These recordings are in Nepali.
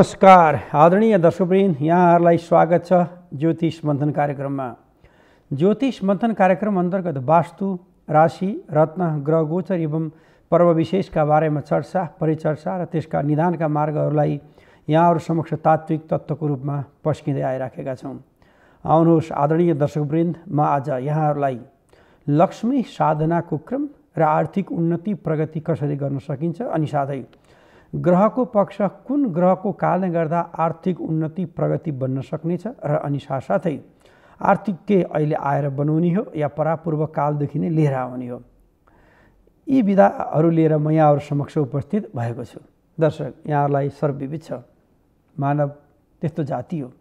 नमस्कार आदरणीय दर्शकवृन्द यहाँहरूलाई स्वागत छ ज्योतिष मन्थन कार्यक्रममा ज्योतिष मन्थन कार्यक्रम अन्तर्गत वास्तु राशि रत्न ग्रह गोचर एवं पर्व विशेषका बारेमा चर्चा परिचर्चा र त्यसका निदानका मार्गहरूलाई यहाँहरू समक्ष तात्विक तत्त्वको रूपमा पस्किँदै आइराखेका छौँ आउनुहोस् आदरणीय दर्शकवृन्द म आज यहाँहरूलाई लक्ष्मी साधनाको क्रम र आर्थिक उन्नति प्रगति कसरी गर्न सकिन्छ अनि साथै ग्रहको पक्ष कुन ग्रहको कारणले गर्दा आर्थिक उन्नति प्रगति बन्न सक्नेछ र अनि साथसाथै आर्थिक के अहिले आएर बनाउने हो या परापूर्व कालदेखि नै लिएर आउने हो यी विधाहरू लिएर म यहाँहरू समक्ष उपस्थित भएको छु दर्शक यहाँहरूलाई सर्वविविध छ मानव त्यस्तो जाति हो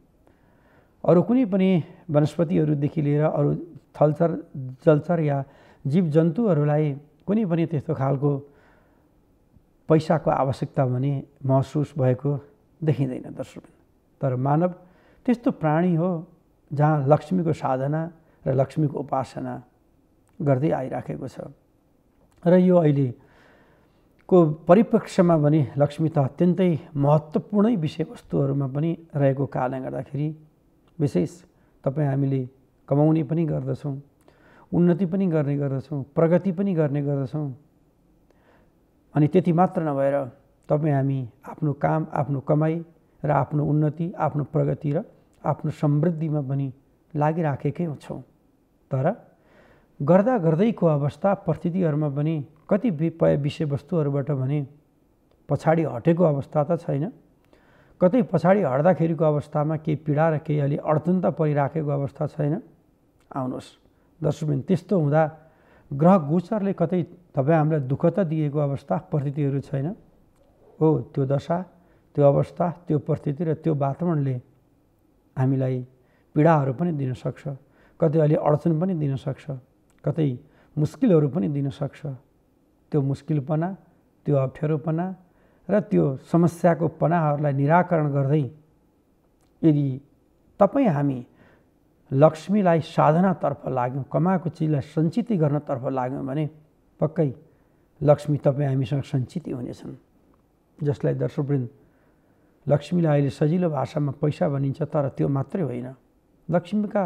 अरू कुनै पनि वनस्पतिहरूदेखि लिएर अरू थलचर जलचर या जीव जन्तुहरूलाई कुनै पनि त्यस्तो खालको पैसाको आवश्यकता भने महसुस भएको देखिँदैन दर्शकबिन तर मानव त्यस्तो प्राणी हो जहाँ लक्ष्मीको साधना र लक्ष्मीको उपासना गर्दै आइराखेको छ र यो अहिलेको परिप्रेक्ष्यमा भने लक्ष्मी त अत्यन्तै महत्त्वपूर्णै विषयवस्तुहरूमा पनि रहेको कारणले गर्दाखेरि विशेष तपाईँ हामीले कमाउने पनि गर्दछौँ उन्नति पनि गर्ने गर्दछौँ प्रगति पनि गर्ने गर्दछौँ अनि त्यति मात्र नभएर तपाईँ हामी आफ्नो काम आफ्नो कमाइ र आफ्नो उन्नति आफ्नो प्रगति र आफ्नो समृद्धिमा पनि लागिराखेकै हुन्छौँ तर गर्दा गर्दैको अवस्था परिस्थितिहरूमा पनि कति विपय विषयवस्तुहरूबाट भने पछाडि हटेको अवस्था त छैन कतै पछाडि हट्दाखेरिको अवस्थामा केही पीडा र केही अलि अडचन परिराखेको अवस्था छैन आउनुहोस् दर्शकबिन त्यस्तो हुँदा ग्रह गोचरले कतै तपाईँ हामीलाई दुःख त दिएको अवस्था परिस्थितिहरू छैन हो त्यो दशा त्यो अवस्था त्यो परिस्थिति र त्यो वातावरणले हामीलाई पीडाहरू पनि दिनसक्छ कतै अलि अडचन पनि दिनसक्छ कतै मुस्किलहरू पनि दिनसक्छ त्यो मुस्किलपना त्यो अप्ठ्यारोपना र त्यो समस्याको पनाहरूलाई निराकरण गर्दै यदि तपाईँ हामी लक्ष्मीलाई साधनातर्फ लाग्यौँ कमाएको चिजलाई सञ्चित गर्नतर्फ लाग्यौँ भने पक्कै लक्ष्मी तपाईँ हामीसँग सञ्चित हुनेछन् जसलाई दर्शकवृन्द लक्ष्मीलाई अहिले सजिलो भाषामा पैसा भनिन्छ तर त्यो मात्रै होइन लक्ष्मीका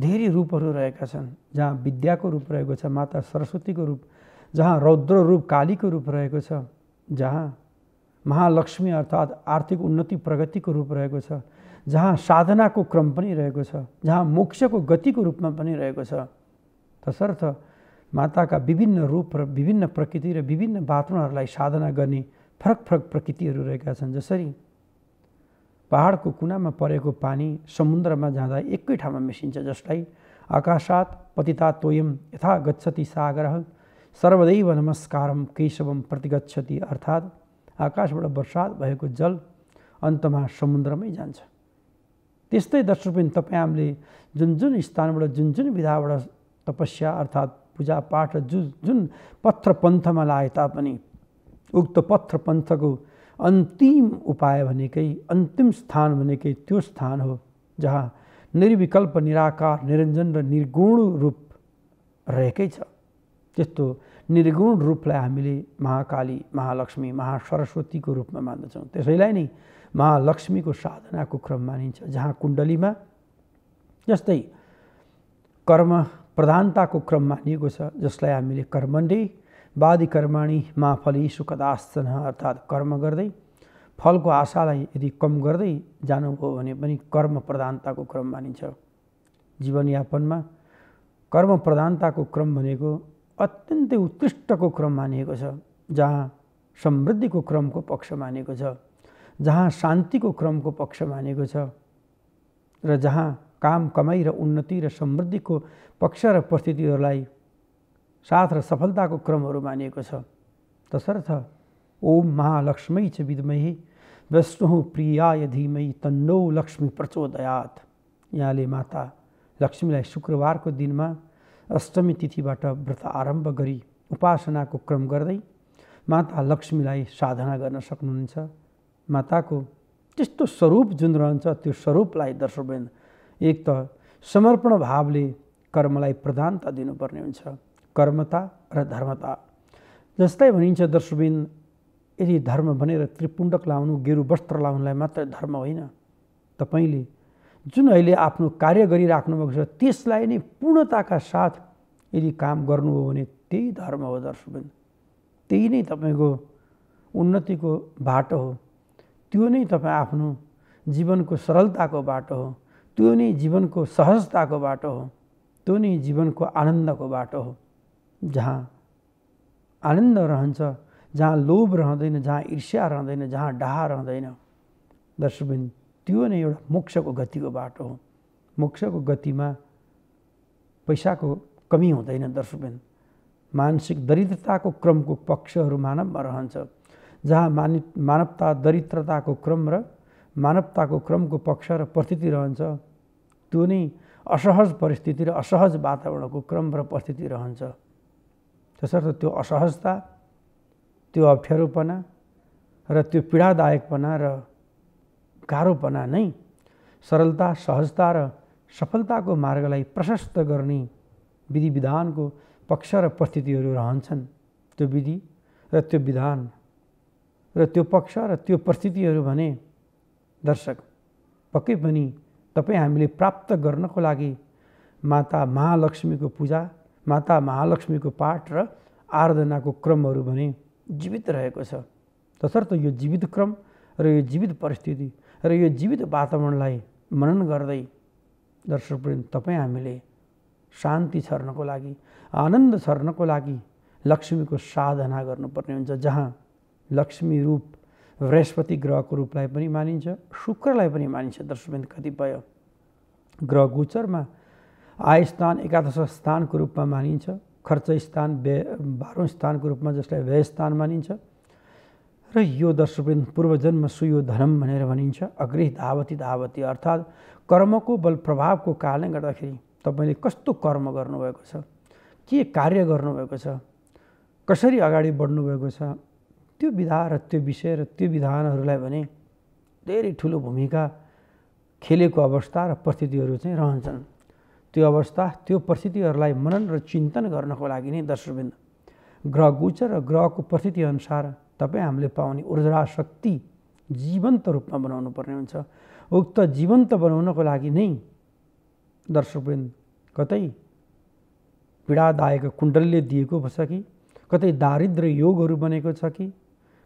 धेरै रूपहरू रहेका छन् जहाँ विद्याको रूप रहेको छ माता सरस्वतीको रूप जहाँ रौद्र रूप कालीको रूप रहेको छ जहाँ महालक्ष्मी अर्थात् आर्थिक उन्नति प्रगतिको रूप रहेको छ जहाँ साधनाको क्रम पनि रहेको छ जहाँ मोक्षको गतिको रूपमा पनि रहेको छ तसर्थ माताका विभिन्न रूप र विभिन्न प्रकृति र विभिन्न वातावरणहरूलाई साधना गर्ने फरक फरक प्रकृतिहरू रहेका छन् जसरी पहाडको कुनामा परेको पानी समुद्रमा जाँदा एकै ठाउँमा मिसिन्छ जसलाई आकाशात पतिता तोयम यथा गच्छति सागर सर्वदैव नमस्कारम केशवम प्रतिगच्छति अर्थात् आकाशबाट बर्सात भएको जल अन्तमा समुद्रमै जान्छ त्यस्तै दर्शकबिन तपाईँ हामीले जुन जुन स्थानबाट जुन जुन विधाबाट तपस्या अर्थात् पूजापाठ जु जुन पत्रपन्थमा लागे तापनि उक्त पत्रपन्थको अन्तिम उपाय भनेकै अन्तिम स्थान भनेकै त्यो स्थान हो जहाँ निर्विकल्प निराकार निरञ्जन र निर्गुण रूप रहेकै छ त्यस्तो निर्गुण रूपलाई हामीले महाकाली महालक्ष्मी महासरस्वतीको रूपमा मान्दछौँ त्यसैलाई नै महालक्ष्मीको साधनाको क्रम मानिन्छ जहाँ कुण्डलीमा जस्तै कर्म प्रधानताको क्रम मानिएको छ जसलाई हामीले कर्मण्डे वादी कर्माणी माफली सुखदासन अर्थात् कर्म गर्दै फलको आशालाई यदि कम गर्दै जानुभयो भने पनि कर्म प्रधानताको क्रम मानिन्छ जीवनयापनमा कर्म प्रधानताको क्रम भनेको अत्यन्तै उत्कृष्टको क्रम मानिएको छ जहाँ समृद्धिको क्रमको पक्ष मानेको छ जहाँ शान्तिको क्रमको पक्ष मानेको छ र जहाँ काम कमाई र उन्नति र समृद्धिको पक्ष र परिस्थितिहरूलाई साथ र सफलताको क्रमहरू मानिएको छ तसर्थ ओम महालक्ष्मी च विद्मही वैष्णु प्रियाय धीमही तन्नौ लक्ष्मी प्रचोदयात यहाँले माता लक्ष्मीलाई शुक्रबारको दिनमा अष्टमी तिथिबाट व्रत आरम्भ गरी उपासनाको क्रम गर्दै माता लक्ष्मीलाई साधना गर्न सक्नुहुन्छ माताको त्यस्तो स्वरूप जुन रहन्छ त्यो स्वरूपलाई दर्शोबेन एक त समर्पण भावले कर्मलाई प्रधानता दिनुपर्ने हुन्छ कर्मता र धर्मता जस्तै भनिन्छ दर्शबिन यदि धर्म भनेर त्रिपुण्डक लाउनु गेरु वस्त्र लाउनुलाई मात्र धर्म होइन तपाईँले जुन अहिले आफ्नो कार्य गरिराख्नु भएको छ त्यसलाई नै पूर्णताका साथ यदि काम गर्नु हो भने त्यही धर्म हो दर्शबिन त्यही नै तपाईँको उन्नतिको बाटो हो त्यो नै तपाईँ आफ्नो जीवनको सरलताको बाटो हो त्यो नै जीवनको सहजताको बाटो हो त्यो नै जीवनको आनन्दको बाटो हो जहाँ आनन्द रहन्छ जहाँ लोभ रहँदैन जहाँ ईर्ष्या रहँदैन जहाँ डाहा रहँदैन दर्शबिन त्यो नै एउटा मोक्षको गतिको बाटो हो मोक्षको गतिमा पैसाको कमी हुँदैन दर्शबिन मानसिक दरिद्रताको क्रमको पक्षहरू मानवमा रहन्छ जहाँ मानि मानवता दरिद्रताको क्रम र मानवताको क्रमको पक्ष र प्रथिति रहन्छ त्यो नै असहज परिस्थिति र असहज वातावरणको क्रम र परिस्थिति रहन्छ त्यसर्थ त्यो असहजता त्यो अप्ठ्यारोपना र त्यो पीडादायकपना र गाह्रोपना नै सरलता सहजता र सफलताको मार्गलाई प्रशस्त गर्ने विधि विधानको पक्ष र परिस्थितिहरू रहन्छन् त्यो विधि र त्यो विधान र त्यो पक्ष र त्यो परिस्थितिहरू भने दर्शक पक्कै पनि तपाईँ हामीले प्राप्त गर्नको लागि माता महालक्ष्मीको पूजा माता महालक्ष्मीको पाठ र आराधनाको क्रमहरू भने जीवित रहेको छ तसर्थ यो जीवित क्रम र यो जीवित परिस्थिति र यो जीवित वातावरणलाई मनन गर्दै दर्शकवृन्द तपाईँ हामीले शान्ति छर्नको लागि आनन्द छर्नको लागि लक्ष्मीको साधना गर्नुपर्ने हुन्छ जहाँ लक्ष्मी रूप बृहस्पति ग्रहको रूपलाई पनि मानिन्छ शुक्रलाई पनि मानिन्छ दर्शन कतिपय ग्रह गोचरमा आय स्थान एकादश स्थानको रूपमा मानिन्छ खर्च स्थान व्यय बाह्रौँ स्थानको रूपमा जसलाई व्यय स्थान मानिन्छ र यो दर्शन पूर्वजन्म सुयो धनम भनेर भनिन्छ अग्रह धावती धावती अर्थात् कर्मको बल प्रभावको कारणले गर्दाखेरि तपाईँले कस्तो कर्म गर्नुभएको छ के कार्य गर्नुभएको छ कसरी अगाडि बढ्नुभएको छ त्यो विधा र त्यो विषय र त्यो विधानहरूलाई भने धेरै ठुलो भूमिका खेलेको अवस्था र परिस्थितिहरू चाहिँ रहन्छन् त्यो अवस्था त्यो परिस्थितिहरूलाई मनन र चिन्तन गर्नको लागि नै दर्शकबिन्द ग्रह गोचर र ग्रहको परिस्थितिअनुसार तपाईँ हामीले पाउने ऊर्जा शक्ति जीवन्त रूपमा बनाउनु पर्ने हुन्छ उक्त जीवन्त बनाउनको लागि नै दर्शकबिन्द कतै पीडादायक कुण्डलले दिएको छ कि कतै दारिद्र योगहरू बनेको छ कि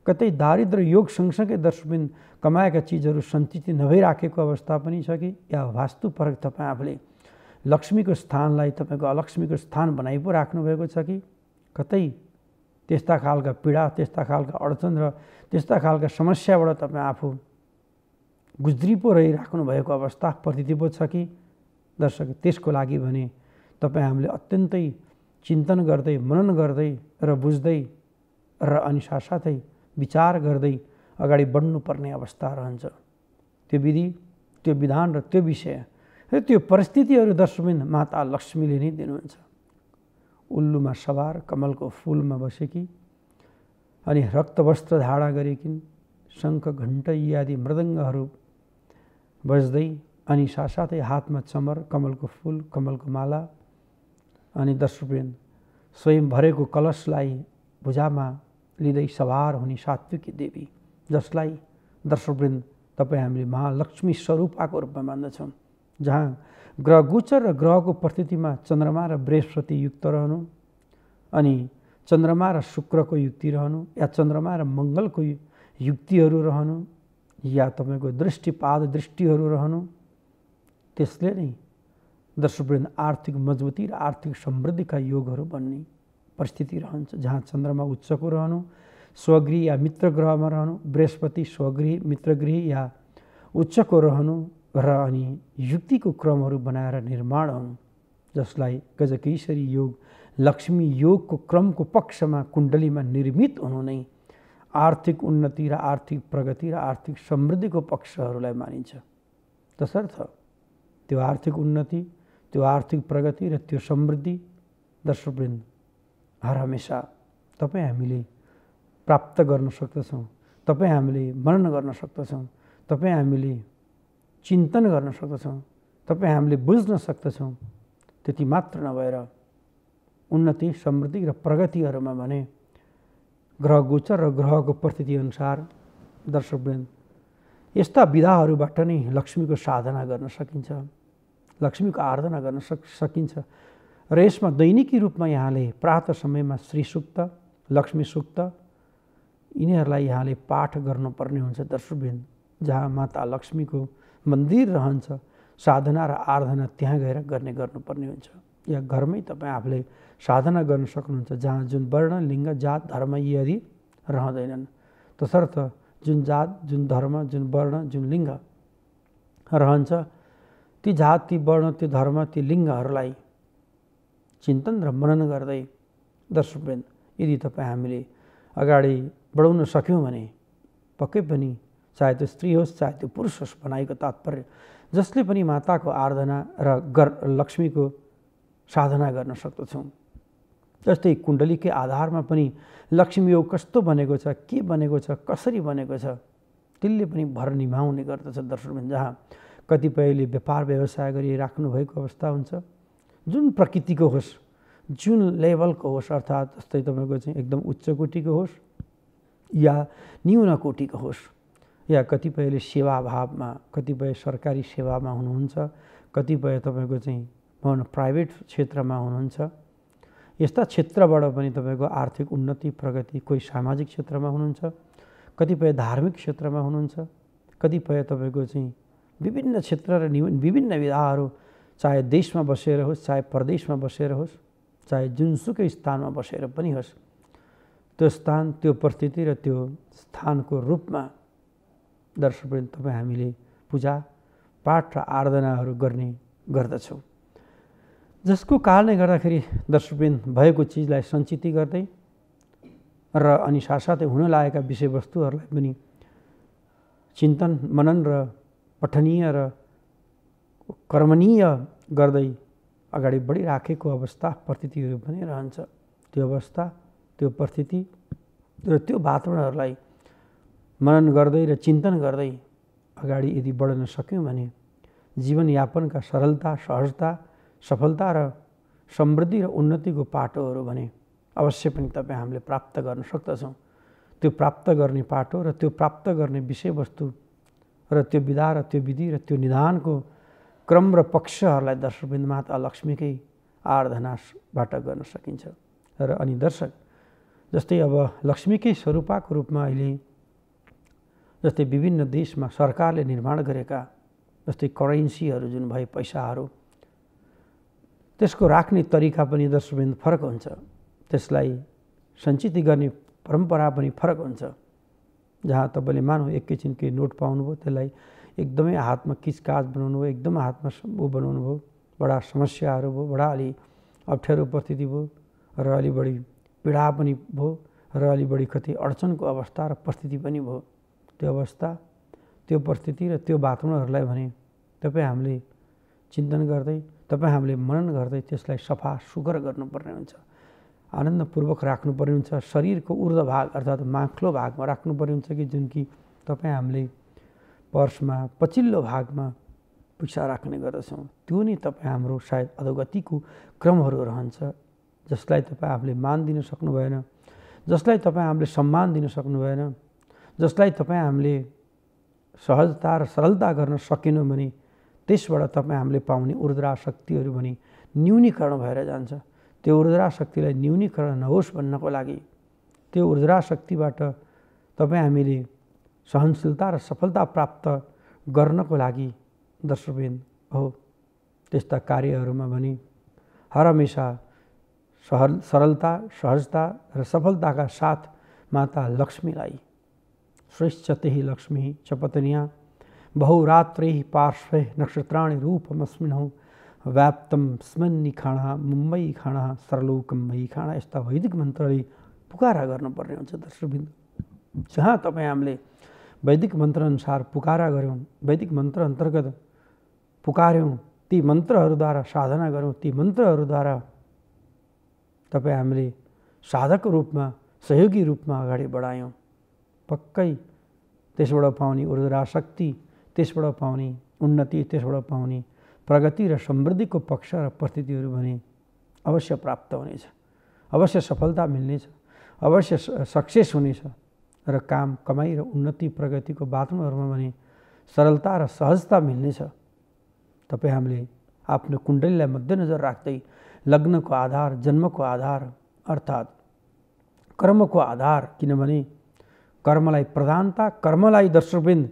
कतै दारिद्र योग सँगसँगै दर्शबिन कमाएका चिजहरू सञ्चित नभइराखेको अवस्था पनि छ कि या वास्तुपरक तपाईँ आफूले लक्ष्मीको स्थानलाई तपाईँको अलक्ष्मीको स्थान बनाइ पो राख्नुभएको छ कि कतै त्यस्ता खालका पीडा त्यस्ता खालका अडचन र त्यस्ता खालका समस्याबाट तपाईँ आफू गुज्री पो रहिराख्नु भएको अवस्था प्रतिति पो छ कि दर्शक त्यसको लागि भने तपाईँ हामीले अत्यन्तै चिन्तन गर्दै मनन गर्दै र बुझ्दै र अनि साथसाथै विचार गर्दै अगाडि बढ्नुपर्ने अवस्था रहन्छ त्यो विधि त्यो विधान र त्यो विषय र त्यो परिस्थितिहरू दर्शमिन माता लक्ष्मीले नै दिनुहुन्छ उल्लुमा सवार कमलको फुलमा बसेकी अनि रक्तवस्त्र धारणा गरेकी शङ्ख घण्ट इत्यादि मृदङ्गहरू बज्दै अनि साथसाथै हातमा चमर कमलको फुल कमलको माला अनि दर्शुपेन स्वयं भरेको कलशलाई भुजामा लिँदै सवार हुने सात्विकी देवी जसलाई दर्शकवृन्द तपाईँ हामीले महालक्ष्मी स्वरूपाको रूपमा मान्दछौँ जहाँ ग्रह गुचर र ग्रहको प्रस्थितिमा चन्द्रमा र बृहस्पति युक्त रहनु अनि चन्द्रमा र शुक्रको युक्ति रहनु या चन्द्रमा र मङ्गलको युक्तिहरू रहनु या तपाईँको दृष्टिपाद दृष्टिहरू रहनु त्यसले नै दर्शकवृन्द आर्थिक मजबुती र आर्थिक समृद्धिका योगहरू बन्ने परिस्थिति रहन्छ जहाँ चन्द्रमा उच्चको रहनु स्वगृह या मित्र ग्रहमा रहनु बृहस्पति स्वगृह मित्रगृह या उच्चको रहनु र अनि युक्तिको क्रमहरू बनाएर निर्माण हुनु जसलाई गजकेश्वरी योग लक्ष्मी योगको क्रमको पक्षमा कुण्डलीमा निर्मित हुनु नै आर्थिक उन्नति र आर्थिक प्रगति र आर्थिक समृद्धिको पक्षहरूलाई मानिन्छ तसर्थ त्यो आर्थिक उन्नति त्यो आर्थिक प्रगति र त्यो समृद्धि दर्शकवृन्द हर हमेसा तपाईँ हामीले प्राप्त गर्न सक्दछौँ तपाईँ हामीले मनन गर्न सक्दछौँ तपाईँ हामीले चिन्तन गर्न सक्दछौँ तपाईँ हामीले बुझ्न सक्दछौँ त्यति मात्र नभएर उन्नति समृद्धि र प्रगतिहरूमा भने ग्रह गोचर र ग्रहको अनुसार दर्शकवृन्द यस्ता विधाहरूबाट नै लक्ष्मीको साधना गर्न सकिन्छ लक्ष्मीको आराधना गर्न सक सकिन्छ र यसमा दैनिकी रूपमा यहाँले प्रातः समयमा श्री सुक्त लक्ष्मी सुक्त यिनीहरूलाई यहाँले पाठ गर्नुपर्ने हुन्छ दर्शुबिन्द जहाँ माता लक्ष्मीको मन्दिर रहन्छ साधना र आराधना त्यहाँ गएर गर्ने गर्नुपर्ने हुन्छ या घरमै तपाईँ आफूले साधना गर्न सक्नुहुन्छ जहाँ जुन वर्ण लिङ्ग जात धर्म यी आदि रहँदैनन् तसर्थ जुन जात जुन धर्म जुन वर्ण जुन लिङ्ग रहन्छ ती जात ती वर्ण ती धर्म ती लिङ्गहरूलाई चिन्तन र मनन गर्दै दर्शकवृन्द यदि तपाईँ हामीले अगाडि बढाउन सक्यौँ भने पक्कै पनि चाहे त्यो स्त्री होस् चाहे त्यो पुरुष होस् भनाइको तात्पर्य जसले पनि माताको आराधना र गर लक्ष्मीको साधना गर्न सक्दछौँ जस्तै कुण्डलीकै आधारमा पनि लक्ष्मी योग कस्तो बनेको छ के बनेको छ कसरी बनेको छ त्यसले पनि भर निभाउने गर्दछ दर्शकवृन्द जहाँ कतिपयले व्यापार व्यवसाय गरी राख्नुभएको अवस्था हुन्छ जुन प्रकृतिको होस् जुन लेभलको होस् अर्थात् जस्तै तपाईँको चाहिँ एकदम उच्च कोटीको होस् या न्यून कोटीको होस् या कतिपयले सेवाभावमा कतिपय सरकारी सेवामा हुनुहुन्छ कतिपय तपाईँको चाहिँ भनौँ प्राइभेट क्षेत्रमा हुनुहुन्छ यस्ता क्षेत्रबाट पनि तपाईँको आर्थिक उन्नति प्रगति कोही सामाजिक क्षेत्रमा हुनुहुन्छ कतिपय धार्मिक क्षेत्रमा हुनुहुन्छ कतिपय तपाईँको चाहिँ विभिन्न क्षेत्र र विभिन्न विधाहरू चाहे देशमा बसेर होस् चाहे प्रदेशमा बसेर होस् चाहे जुनसुकै स्थानमा बसेर पनि होस् त्यो स्थान त्यो परिस्थिति र त्यो स्थानको रूपमा दर्शकवृन्द तपाईँ हामीले पूजा पाठ र आराधनाहरू गर्ने गर्दछौँ जसको कारणले गर्दाखेरि दर्शकवृन्द भएको चिजलाई सञ्चित गर्दै र अनि साथसाथै हुन लागेका विषयवस्तुहरूलाई पनि चिन्तन मनन र पठनीय र कर्मणीय गर्दै अगाडि बढिराखेको अवस्था प्रथितिहरू पनि रहन्छ त्यो अवस्था त्यो प्रस्थिति र त्यो वातावरणहरूलाई मनन गर्दै र चिन्तन गर्दै अगाडि यदि बढ्न सक्यौँ भने जीवनयापनका सरलता सहजता सफलता र समृद्धि र उन्नतिको पाटोहरू भने अवश्य पनि तपाईँ हामीले प्राप्त गर्न सक्दछौँ त्यो प्राप्त गर्ने पाटो र त्यो प्राप्त गर्ने विषयवस्तु र त्यो विधा र त्यो विधि र त्यो निदानको क्रम र पक्षहरूलाई दर्शकबिन्दु माता लक्ष्मीकै आराधनाबाट गर्न सकिन्छ र अनि दर्शक जस्तै अब लक्ष्मीकै स्वरूपाको रूपमा अहिले जस्तै विभिन्न देशमा सरकारले निर्माण गरेका जस्तै करेन्सीहरू जुन भए पैसाहरू त्यसको राख्ने तरिका पनि दर्शकबिन्दु फरक हुन्छ त्यसलाई सञ्चित गर्ने परम्परा पनि फरक हुन्छ जहाँ तपाईँले मानौ एकैछिन केही नोट पाउनुभयो त्यसलाई एकदमै हातमा किचकाच बनाउनु भयो एकदम हातमा ऊ बनाउनु भयो बडा समस्याहरू भयो बडा अलि अप्ठ्यारो परिस्थिति भयो र अलि बढी पीडा पनि भयो र अलि बढी कति अडचनको अवस्था र परिस्थिति पनि भयो त्यो अवस्था त्यो परिस्थिति र त्यो वातावरणहरूलाई भने तपाईँ हामीले चिन्तन गर्दै तपाईँ हामीले मनन गर्दै त्यसलाई सफा सुग्घर गर्नुपर्ने हुन्छ आनन्दपूर्वक राख्नुपर्ने हुन्छ शरीरको ऊर्ध भाग अर्थात् माख्लो भागमा राख्नुपर्ने हुन्छ कि जुन कि तपाईँ हामीले पर्समा पछिल्लो भागमा पैसा राख्ने गर्दछौँ त्यो नै तपाईँ हाम्रो सायद अधोगतिको क्रमहरू रहन्छ जसलाई तपाईँ आफूले मान दिन सक्नु भएन जसलाई तपाईँ हामीले सम्मान दिन सक्नु भएन जसलाई तपाईँ हामीले सहजता र सरलता गर्न सकेनौँ भने त्यसबाट तपाईँ हामीले पाउने उर्द्रा शक्तिहरू भने न्यूनीकरण भएर जान्छ त्यो उर्द्रा शक्तिलाई न्यूनीकरण नहोस् भन्नको लागि त्यो उर्द्रा शक्तिबाट तपाईँ हामीले सहनशीलता और सफलता प्राप्त को लगी दर्शबिन हो तस्ता कार्य हर हमेशा सहल सरलता सहजता सफलता का साथ माता लक्ष्मीलाई श्रेष्ठते लक्ष्मी चपतनिया नक्षत्राणी पार्श्वे नक्षत्राणि हो व्याप्तम स्मन्नी खाणा मुंबई खाणा सरलोकम मई खाँडा यस्ता वैदिक मंत्री पुकारा गर्नुपर्ने हुन्छ दर्शकबिंद जहाँ तब हमें वैदिक मन्त्र अनुसार पुकारा गऱ्यौँ वैदिक मन्त्र अन्तर्गत पुकार्यौँ ती मन्त्रहरूद्वारा साधना गऱ्यौँ ती मन्त्रहरूद्वारा तपाईँ हामीले साधक रूपमा सहयोगी रूपमा अगाडि बढायौँ पक्कै त्यसबाट पाउने ऊर्जा शक्ति त्यसबाट पाउने उन्नति त्यसबाट पाउने प्रगति र समृद्धिको पक्ष र परिस्थितिहरू भने अवश्य प्राप्त हुनेछ अवश्य सफलता मिल्नेछ अवश्य सक्सेस हुनेछ र काम कमाइ र उन्नति प्रगतिको बाटोहरूमा भने सरलता र सहजता मिल्नेछ तपाईँ हामीले आफ्नो कुण्डलीलाई मध्यनजर राख्दै लग्नको आधार जन्मको आधार अर्थात् कर्मको आधार किनभने कर्मलाई प्रधानता कर्मलाई दर्शकबिन्द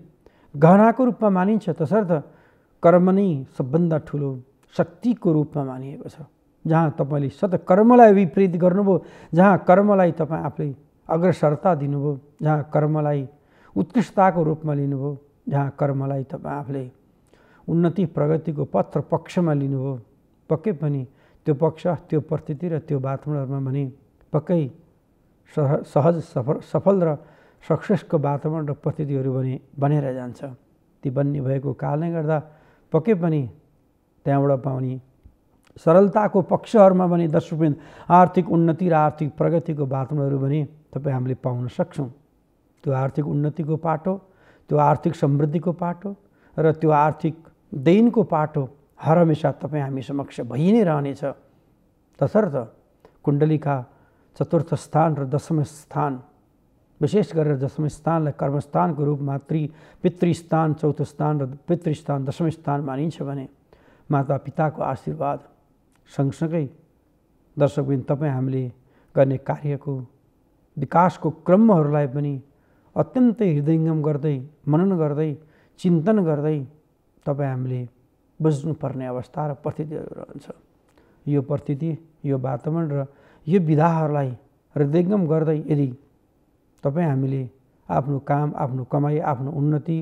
गहनाको रूपमा मानिन्छ तसर्थ कर्म नै सबभन्दा ठुलो शक्तिको रूपमा मानिएको छ जहाँ तपाईँले सत कर्मलाई विपरीत गर्नुभयो जहाँ कर्मलाई तपाईँ आफूले अग्रसरता दिनुभयो जहाँ कर्मलाई उत्कृष्टताको रूपमा लिनुभयो जहाँ कर्मलाई तपाईँ आफूले उन्नति प्रगतिको पत्र पक्षमा लिनुभयो पक्कै पनि त्यो पक्ष त्यो प्रस्थिति र त्यो वातावरणहरूमा भने पक्कै सहज सफल सफल र सक्सेसको वातावरण र परिस्थितिहरू भने बनेर जान्छ ती बन्ने भएको कारणले गर्दा पक्कै पनि त्यहाँबाट पाउने सरलताको पक्षहरूमा भने दस आर्थिक उन्नति र आर्थिक प्रगतिको वातावरणहरू भने तपाईँ हामीले पाउन सक्छौँ त्यो आर्थिक उन्नतिको पाटो त्यो आर्थिक समृद्धिको पाटो र त्यो आर्थिक दैनको पाटो हर हमेसा तपाईँ हामी समक्ष भइ नै रहनेछ तसर्थ कुण्डलीका चतुर्थ स्थान र दशम स्थान विशेष गरेर दशम स्थानलाई कर्मस्थानको रूपमा त्रि पितृस्थान चौथो स्थान र पितृस्थान दशम स्थान मानिन्छ भने माता पिताको आशीर्वाद सँगसँगै दर्शकबिन तपाईँ हामीले गर्ने कार्यको विकासको क्रमहरूलाई पनि अत्यन्तै हृदयङ्गम गर्दै मनन गर्दै चिन्तन गर्दै तपाईँ हामीले बुझ्नुपर्ने अवस्था र परिस्थितिहरू रहन्छ यो परिस्थिति यो वातावरण र यो विधाहरूलाई हृदयङ्गम गर्दै यदि तपाईँ हामीले आफ्नो काम आफ्नो कमाइ आफ्नो उन्नति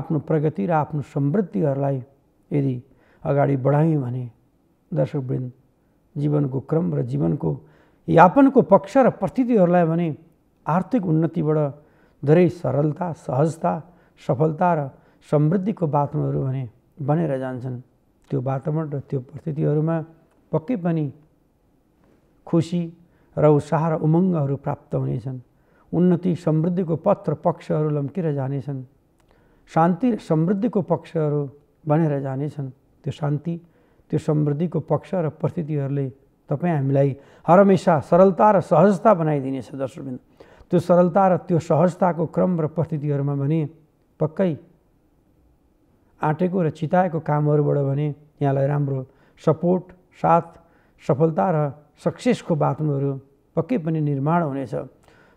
आफ्नो प्रगति र आफ्नो समृद्धिहरूलाई यदि अगाडि बढायौँ भने दर्शकवृन्द जीवनको क्रम र जीवनको यापनको पक्ष र परिस्थितिहरूलाई भने आर्थिक उन्नतिबाट धेरै सरलता सहजता सफलता र समृद्धिको वातावरणहरू भने बनेर जान्छन् त्यो वातावरण र त्यो परिस्थितिहरूमा पक्कै पनि खुसी र उत्साह र उमङ्गहरू प्राप्त हुनेछन् उन्नति समृद्धिको पथ र पक्षहरू लम्किएर जानेछन् शान्ति र समृद्धिको पक्षहरू बनेर जानेछन् त्यो शान्ति त्यो समृद्धिको पक्ष र परिस्थितिहरूले तपाईँ हामीलाई हरमेसा सरलता र सहजता बनाइदिनेछ दर्शकबिन्दु त्यो सरलता र त्यो सहजताको क्रम र परिस्थितिहरूमा भने पक्कै आँटेको र चिताएको कामहरूबाट भने यहाँलाई राम्रो सपोर्ट साथ सफलता र सक्सेसको वातावरणहरू पक्कै पनि निर्माण हुनेछ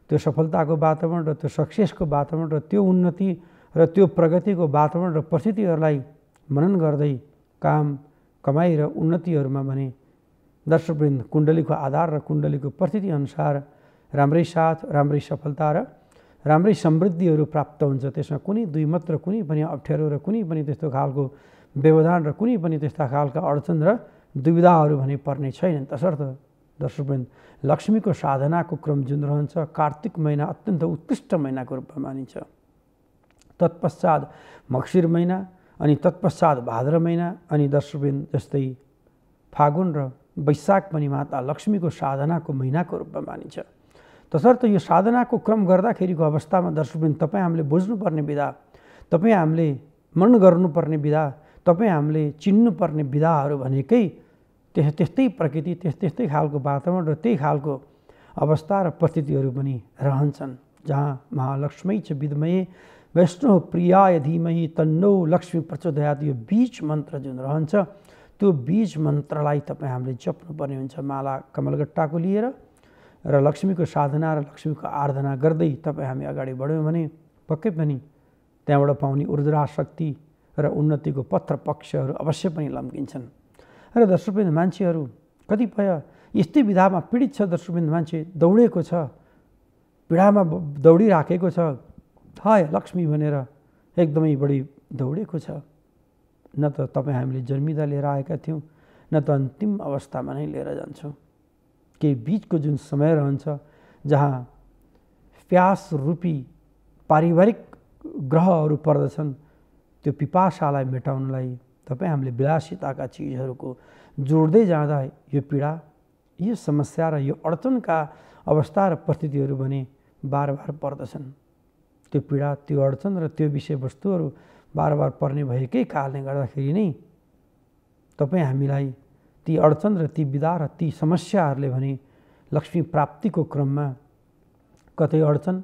त्यो सफलताको वातावरण र त्यो सक्सेसको वातावरण र त्यो उन्नति र त्यो प्रगतिको वातावरण र परिस्थितिहरूलाई मनन गर्दै काम कमाइ र उन्नतिहरूमा भने दर्शकवृन्द कुण्डलीको आधार र कुण्डलीको अनुसार राम्रै साथ राम्रै सफलता र राम्रै समृद्धिहरू प्राप्त हुन्छ त्यसमा कुनै दुई मात्र कुनै पनि अप्ठ्यारो र कुनै पनि त्यस्तो खालको व्यवधान र कुनै पनि त्यस्ता खालका अडचन र दुविधाहरू भने पर्ने छैनन् तसर्थ दर्शकवृन्द लक्ष्मीको साधनाको क्रम जुन रहन्छ कार्तिक महिना अत्यन्त उत्कृष्ट महिनाको रूपमा मानिन्छ तत्पश्चात मक्सिर महिना अनि तत्पश्चात भाद्र महिना अनि दर्शकवृन्द जस्तै फागुन र वैशाख पनि माता लक्ष्मीको साधनाको महिनाको रूपमा मानिन्छ तसर्थ यो साधनाको क्रम गर्दाखेरिको अवस्थामा दर्शकबिन तपाईँ हामीले बुझ्नुपर्ने विधा तपाईँ हामीले मन गर्नुपर्ने विधा तपाईँ हामीले चिन्नुपर्ने विधाहरू भनेकै त्यस त्यस्तै प्रकृति त्यस त्यस्तै खालको वातावरण र त्यही खालको अवस्था र परिस्थितिहरू पनि रहन्छन् जहाँ महालक्ष्मी छ विधमय वैष्णव प्रियाय धीमही तन्नौ लक्ष्मी प्रचोदयात यो बीच मन्त्र जुन रहन्छ त्यो बीज मन्त्रलाई तपाईँ हामीले जप्नुपर्ने हुन्छ माला कमलगट्टाको लिएर र लक्ष्मीको साधना र लक्ष्मीको आराधना गर्दै तपाईँ हामी अगाडि बढ्यौँ भने पक्कै पनि त्यहाँबाट पाउने ऊर्जा शक्ति र उन्नतिको पत्र पक्षहरू अवश्य पनि लम्किन्छन् र दर्शकबिन्द मान्छेहरू कतिपय यस्तै विधामा पीडित छ दर्शकबिन्द मान्छे दौडेको छ पीडामा दौडिराखेको छ हाय लक्ष्मी भनेर एकदमै बढी दौडेको छ न त तपाईँ हामीले जन्मिँदा लिएर आएका थियौँ न त अन्तिम अवस्थामा नै लिएर जान्छौँ केही बिचको जुन समय रहन्छ जहाँ प्यास रूपी पारिवारिक ग्रहहरू पर्दछन् त्यो पिपासालाई मेटाउनलाई तपाईँ हामीले विलासिताका चिजहरूको जोड्दै जाँदा यो पीडा यो समस्या र यो अडचनका अवस्था र परिस्थितिहरू भने बार बार पर्दछन् त्यो पीडा त्यो अडचन र त्यो विषयवस्तुहरू बार बार पर्ने भएकै कारणले गर्दाखेरि नै तपाईँ हामीलाई ती अडचन र ती विधा र ती समस्याहरूले भने लक्ष्मी प्राप्तिको क्रममा कतै अडचन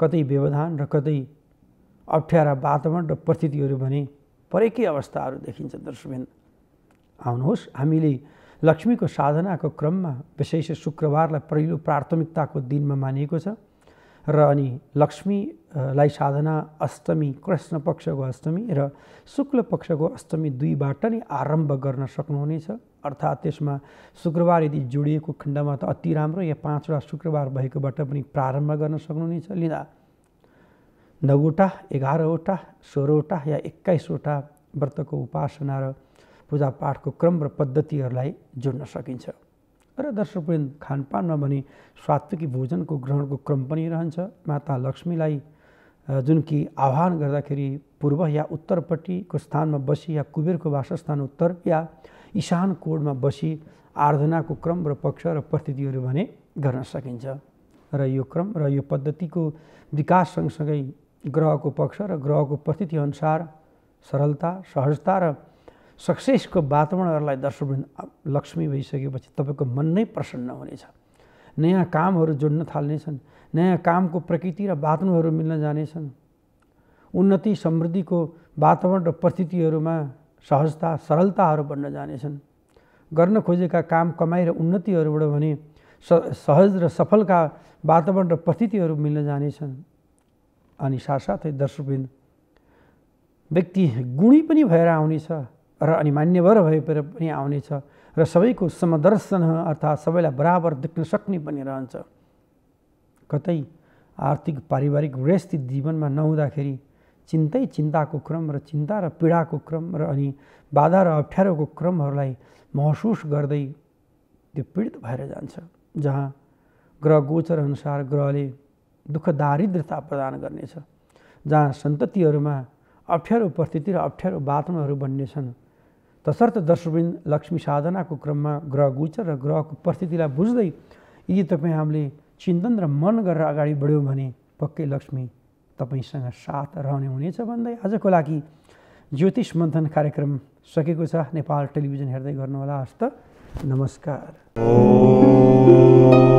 कतै व्यवधान र कतै अप्ठ्यारा वातावरण र परिस्थितिहरू भने परेकै अवस्थाहरू देखिन्छ दर्शकबिन आउनुहोस् हामीले लक्ष्मीको साधनाको क्रममा विशेष शुक्रबारलाई पहिलो प्राथमिकताको दिनमा मानिएको छ र अनि लक्ष्मीलाई साधना अष्टमी कृष्ण पक्षको अष्टमी र शुक्ल पक्षको अष्टमी दुईबाट नै आरम्भ गर्न सक्नुहुनेछ अर्थात् त्यसमा शुक्रबार यदि जोडिएको खण्डमा त अति राम्रो या पाँचवटा शुक्रबार भएकोबाट पनि प्रारम्भ गर्न सक्नुहुनेछ लिँदा नौवटा एघारवटा सोह्रवटा या एक्काइसवटा व्रतको उपासना र पूजापाठको क्रम र पद्धतिहरूलाई जोड्न सकिन्छ र दर्शकवृन्द खानपानमा भने सात्विकी भोजनको ग्रहणको क्रम पनि रहन्छ माता लक्ष्मीलाई जुन कि आह्वान गर्दाखेरि पूर्व या उत्तरपट्टिको स्थानमा बसी या कुबेरको वासस्थान उत्तर या इशान कोडमा बसी आराधनाको क्रम र पक्ष र प्रतिथिहरू भने गर्न सकिन्छ र यो क्रम र यो पद्धतिको विकास सँगसँगै ग्रहको पक्ष र ग्रहको अनुसार सरलता सहजता र सक्सेसको वातावरणहरूलाई दर्शकवृन्द लक्ष्मी भइसकेपछि तपाईँको मन नै प्रसन्न हुनेछ नयाँ कामहरू जोड्न थाल्नेछन् नयाँ कामको प्रकृति र वातावरणहरू मिल्न जानेछन् उन्नति समृद्धिको वातावरण र परिस्थितिहरूमा सहजता सरलताहरू बन्न जानेछन् गर्न खोजेका काम कमाइ र उन्नतिहरूबाट भने सहज र सफलका वातावरण र परिस्थितिहरू मिल्न जानेछन् अनि साथसाथै दर्शकबिन्दु व्यक्ति गुणी पनि भएर आउनेछ र अनि मान्यवर भएर पनि आउनेछ र सबैको समदर्शन अर्थात् सबैलाई बराबर देख्न सक्ने पनि रहन्छ कतै आर्थिक पारिवारिक व्यस्त जीवनमा नहुँदाखेरि चिन्तै चिन्ताको क्रम र चिन्ता र पीडाको क्रम र अनि बाधा र अप्ठ्यारोको क्रमहरूलाई महसुस गर्दै त्यो पीडित भएर जान्छ जहाँ ग्रह गोचर अनुसार ग्रहले दुःख दारिद्रता प्रदान गर्नेछ जहाँ सन्ततिहरूमा अप्ठ्यारो उपस्थिति र अप्ठ्यारो वातावरणहरू बन्नेछन् तसर्थ दर्शबिन लक्ष्मी साधनाको क्रममा ग्रह गोचर र ग्रहको परिस्थितिलाई बुझ्दै यदि तपाईँ हामीले चिन्तन र मन गरेर अगाडि बढ्यौँ भने पक्कै लक्ष्मी तपाईँसँग साथ रहने हुनेछ भन्दै आजको लागि ज्योतिष मन्थन कार्यक्रम सकेको छ नेपाल टेलिभिजन हेर्दै गर्नुहोला हस्त नमस्कार